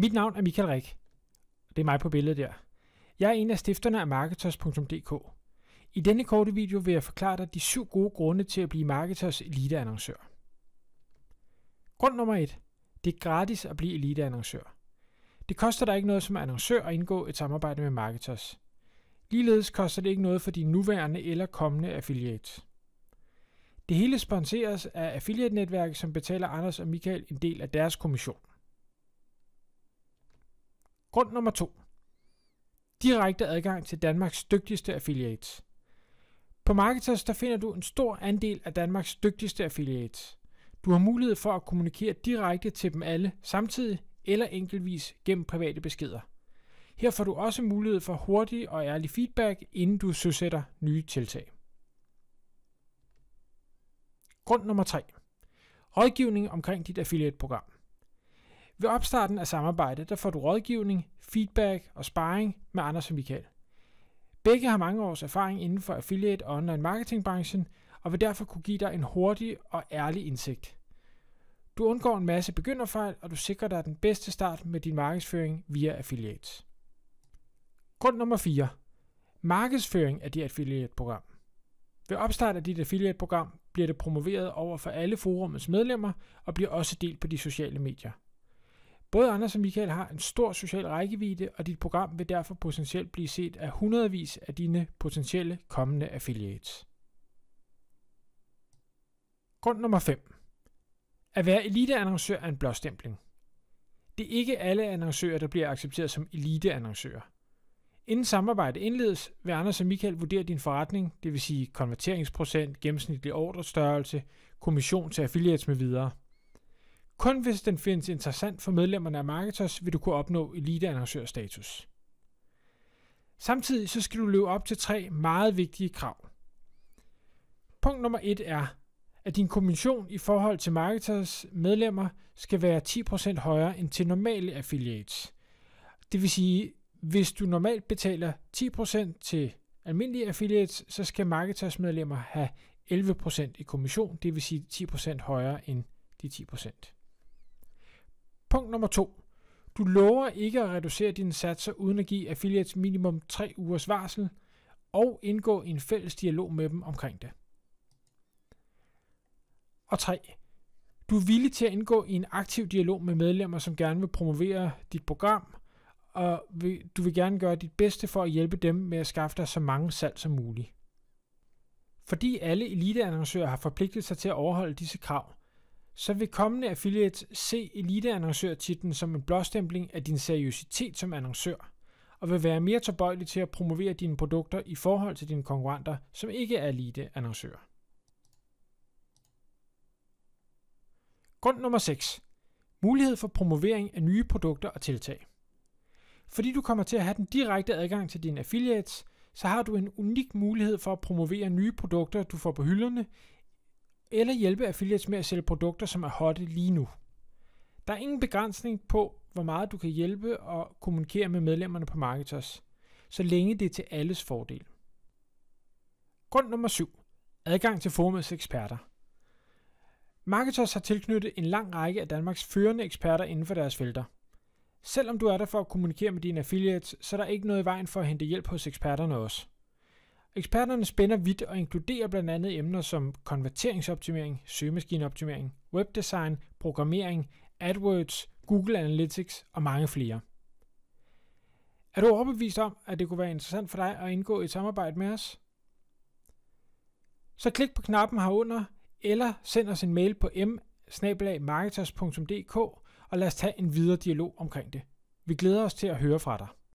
Mit navn er Michael Rik. Det er mig på billedet der. Jeg er en af stifterne af marketers.dk. I denne korte video vil jeg forklare dig de syv gode grunde til at blive marketers eliteannoncør. Grund nummer 1. Det er gratis at blive eliteannoncør. Det koster dig ikke noget som annoncør at indgå et samarbejde med marketers. Ligeledes koster det ikke noget for dine nuværende eller kommende affiliates. Det hele sponseres af affiliate-netværket, som betaler Anders og Michael en del af deres kommission. Grund nummer 2. Direkte adgang til Danmarks dygtigste affiliates. På Marketers der finder du en stor andel af Danmarks dygtigste affiliates. Du har mulighed for at kommunikere direkte til dem alle samtidig eller enkeltvis gennem private beskeder. Her får du også mulighed for hurtig og ærlig feedback, inden du søsætter nye tiltag. Grund nummer 3. Rådgivning omkring dit affiliate-program. Ved opstarten af samarbejdet, der får du rådgivning, feedback og sparring med Anders og Michael. Begge har mange års erfaring inden for affiliate- og online marketingbranchen, og vil derfor kunne give dig en hurtig og ærlig indsigt. Du undgår en masse begynderfejl, og du sikrer dig den bedste start med din markedsføring via affiliates. Grund nummer 4. Markedsføring af dit affiliate-program. Ved opstart af dit affiliate-program bliver det promoveret over for alle forumets medlemmer og bliver også delt på de sociale medier – Både Anders og Michael har en stor social rækkevidde, og dit program vil derfor potentielt blive set af hundredvis af dine potentielle kommende affiliates. Grund nummer 5. At være eliteannoncør er en blåstempling. Det er ikke alle annoncører, der bliver accepteret som eliteannoncører. Inden samarbejdet indledes, vil Anders og Michael vurdere din forretning, det vil sige konverteringsprocent, gennemsnitlig ordrestørrelse, kommission til affiliates med videre – kun hvis den findes interessant for medlemmerne af Marketers, vil du kunne opnå eliteannoncørstatus. Samtidig så skal du leve op til tre meget vigtige krav. Punkt nummer 1 er, at din kommission i forhold til marketers medlemmer skal være 10% højere end til normale affiliates. Det vil sige, hvis du normalt betaler 10% til almindelige affiliates, så skal marketers medlemmer have 11% i kommission, det vil sige 10% højere end de 10%. Punkt nummer to. Du lover ikke at reducere dine satser uden at give affiliates minimum 3 ugers varsel og indgå i en fælles dialog med dem omkring det. Og 3. Du er villig til at indgå i en aktiv dialog med medlemmer, som gerne vil promovere dit program, og du vil gerne gøre dit bedste for at hjælpe dem med at skaffe dig så mange salg som muligt. Fordi alle eliteannoncører har forpligtet sig til at overholde disse krav, så vil kommende affiliates se eliteannoncør-titlen som en blåstempling af din seriøsitet som annoncør, og vil være mere tilbøjelig til at promovere dine produkter i forhold til dine konkurrenter, som ikke er eliteannoncører. Grund nummer 6. Mulighed for promovering af nye produkter og tiltag. Fordi du kommer til at have den direkte adgang til dine affiliates, så har du en unik mulighed for at promovere nye produkter, du får på hylderne, eller hjælpe affiliates med at sælge produkter, som er hotte lige nu. Der er ingen begrænsning på, hvor meget du kan hjælpe og kommunikere med medlemmerne på Marketers, så længe det er til alles fordel. Grund nummer 7. Adgang til forumets eksperter. Marketers har tilknyttet en lang række af Danmarks førende eksperter inden for deres felter. Selvom du er der for at kommunikere med dine affiliates, så er der ikke noget i vejen for at hente hjælp hos eksperterne også. Eksperterne spænder vidt og inkluderer blandt andet emner som konverteringsoptimering, søgemaskineoptimering, webdesign, programmering, AdWords, Google Analytics og mange flere. Er du overbevist om, at det kunne være interessant for dig at indgå et samarbejde med os? Så klik på knappen herunder, eller send os en mail på m og lad os tage en videre dialog omkring det. Vi glæder os til at høre fra dig.